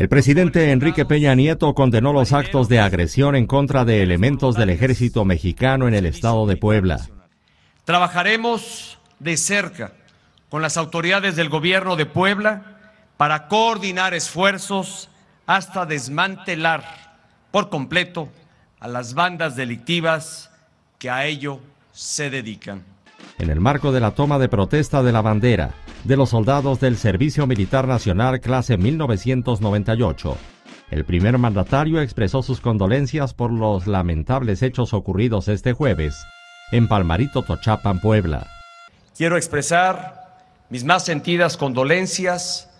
El presidente Enrique Peña Nieto condenó los actos de agresión en contra de elementos del ejército mexicano en el estado de Puebla. Trabajaremos de cerca con las autoridades del gobierno de Puebla para coordinar esfuerzos hasta desmantelar por completo a las bandas delictivas que a ello se dedican. En el marco de la toma de protesta de la bandera, de los soldados del Servicio Militar Nacional clase 1998. El primer mandatario expresó sus condolencias por los lamentables hechos ocurridos este jueves en Palmarito Tochapan, Puebla. Quiero expresar mis más sentidas condolencias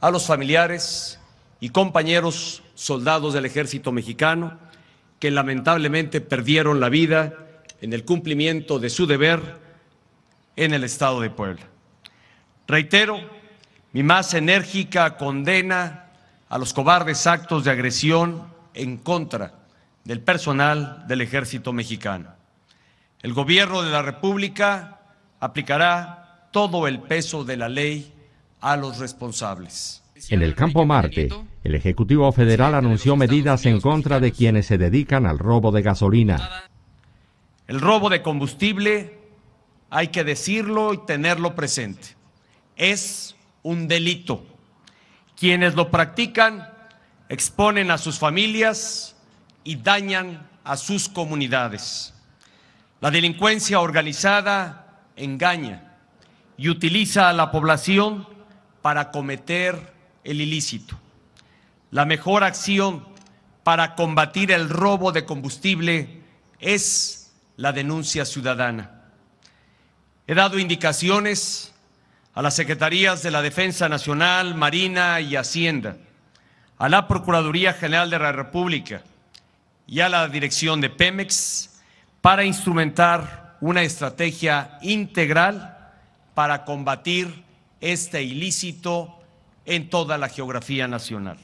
a los familiares y compañeros soldados del ejército mexicano que lamentablemente perdieron la vida en el cumplimiento de su deber en el estado de Puebla. Reitero mi más enérgica condena a los cobardes actos de agresión en contra del personal del ejército mexicano. El gobierno de la República aplicará todo el peso de la ley a los responsables. En el campo Marte, el Ejecutivo Federal anunció medidas en contra de quienes se dedican al robo de gasolina. El robo de combustible hay que decirlo y tenerlo presente es un delito. Quienes lo practican exponen a sus familias y dañan a sus comunidades. La delincuencia organizada engaña y utiliza a la población para cometer el ilícito. La mejor acción para combatir el robo de combustible es la denuncia ciudadana. He dado indicaciones a las Secretarías de la Defensa Nacional, Marina y Hacienda, a la Procuraduría General de la República y a la dirección de Pemex para instrumentar una estrategia integral para combatir este ilícito en toda la geografía nacional.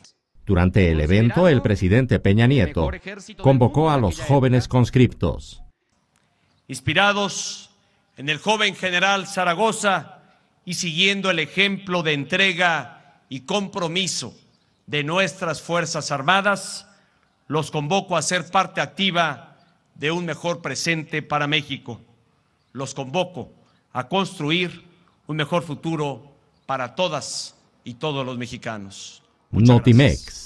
Durante el evento, el presidente Peña Nieto convocó a los jóvenes conscriptos. Inspirados en el joven general Zaragoza, y siguiendo el ejemplo de entrega y compromiso de nuestras Fuerzas Armadas, los convoco a ser parte activa de un mejor presente para México. Los convoco a construir un mejor futuro para todas y todos los mexicanos. Notimex.